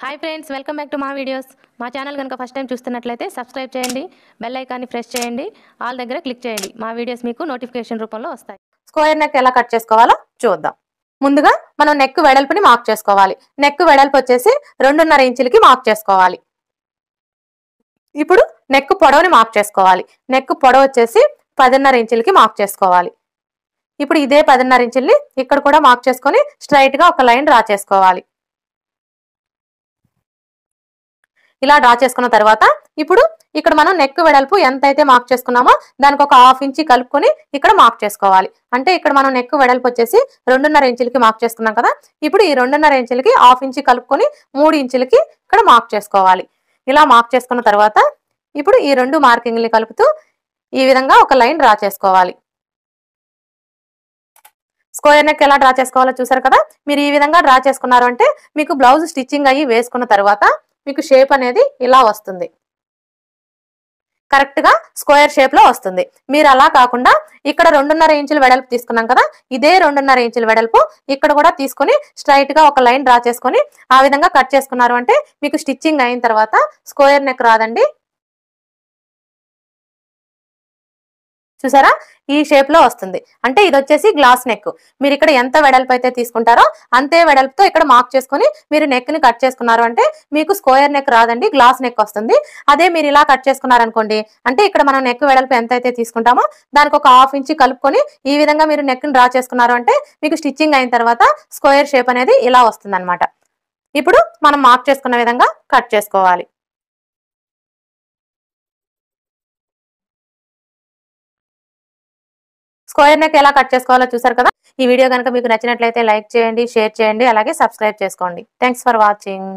hi friends welcome back to మా videos మా channel కనుక ఫస్ట్ టైం చూస్తున్నట్లయితే సబ్స్క్రైబ్ చేయండి బెల్ ఐకాన్ని ప్రెస్ చేయండి ఆల్ దగ్గర క్లిక్ చేయండి మా వీడియోస్ మీకు నోటిఫికేషన్ రూపంలో వస్తాయి స్క్వేర్ నెక్ ఎలా కట్ చేసుకోవాలో చూద్దాం ముందుగా మనం నెక్ వెడల్పుని మార్క్ చేసుకోవాలి నెక్ వెడల్పు వచ్చేసి రెండున్నర ఇంచులకి మార్క్ చేసుకోవాలి ఇప్పుడు నెక్ పొడవుని మార్క్ చేసుకోవాలి నెక్ పొడవు వచ్చేసి పదిన్నర ఇంచులకి మార్క్ చేసుకోవాలి ఇప్పుడు ఇదే పదిన్నర ఇంచుల్ని ఇక్కడ కూడా మార్క్ చేసుకొని స్ట్రైట్గా ఒక లైన్ డ్రా చేసుకోవాలి ఇలా డ్రా చేసుకున్న తర్వాత ఇప్పుడు ఇక్కడ మనం నెక్ వెడల్పు ఎంత అయితే మార్క్ చేసుకున్నామో దానికి ఒక హాఫ్ ఇంచి కలుపుకొని ఇక్కడ మార్క్ చేసుకోవాలి అంటే ఇక్కడ మనం నెక్ వెడల్పు వచ్చేసి రెండున్నర ఇంచులకి మార్క్ చేసుకున్నాం కదా ఇప్పుడు ఈ రెండున్నర ఇంచులకి హాఫ్ ఇంచ్ కలుపుకొని మూడు ఇంచులకి ఇక్కడ మార్క్ చేసుకోవాలి ఇలా మార్క్ చేసుకున్న తర్వాత ఇప్పుడు ఈ రెండు మార్కింగ్ని కలుపుతూ ఈ విధంగా ఒక లైన్ డ్రా చేసుకోవాలి స్క్వేర్ నెక్ ఎలా డ్రా చేసుకోవాలో చూసారు కదా మీరు ఈ విధంగా డ్రా చేసుకున్నారు అంటే మీకు బ్లౌజ్ స్టిచ్చింగ్ అయ్యి వేసుకున్న తర్వాత మీకు షేప్ అనేది ఇలా వస్తుంది కరెక్ట్గా స్క్వేర్ షేప్లో వస్తుంది మీరు అలా కాకుండా ఇక్కడ రెండున్నర ఇంచుల వెడల్పు తీసుకున్నాం కదా ఇదే రెండున్నర ఇంచుల వెడల్పు ఇక్కడ కూడా తీసుకొని స్ట్రైట్గా ఒక లైన్ డ్రా చేసుకొని ఆ విధంగా కట్ చేసుకున్నారు అంటే మీకు స్టిచ్చింగ్ అయిన తర్వాత స్క్వేర్ నెక్ రాదండి చూసారా ఈ షేప్ లో వస్తుంది అంటే ఇది వచ్చేసి గ్లాస్ నెక్ మీరు ఇక్కడ ఎంత వెడల్పు అయితే తీసుకుంటారో అంతే వెడల్పుతో ఇక్కడ మార్క్ చేసుకుని మీరు నెక్ ని కట్ చేసుకున్నారు అంటే మీకు స్క్వేర్ నెక్ రాదండి గ్లాస్ నెక్ వస్తుంది అదే మీరు ఇలా కట్ చేసుకున్నారనుకోండి అంటే ఇక్కడ మనం నెక్ వెడల్పు ఎంత అయితే తీసుకుంటామో దానికి ఒక హాఫ్ ఇంచ్ కలుపుకొని ఈ విధంగా మీరు నెక్ ని డ్రా చేసుకున్నారు అంటే మీకు స్టిచ్చింగ్ అయిన తర్వాత స్క్వేర్ షేప్ అనేది ఇలా వస్తుంది ఇప్పుడు మనం మార్క్ చేసుకున్న విధంగా కట్ చేసుకోవాలి స్క్వేర్ నెక్ ఎలా కట్ చేసుకోవాలో చూసారు కదా ఈ వీడియో కనుక మీకు నచ్చినట్లయితే లైక్ చేయండి షేర్ చేయండి అలాగే సబ్స్క్రైబ్ చేసుకోండి థ్యాంక్స్ ఫర్ వాచింగ్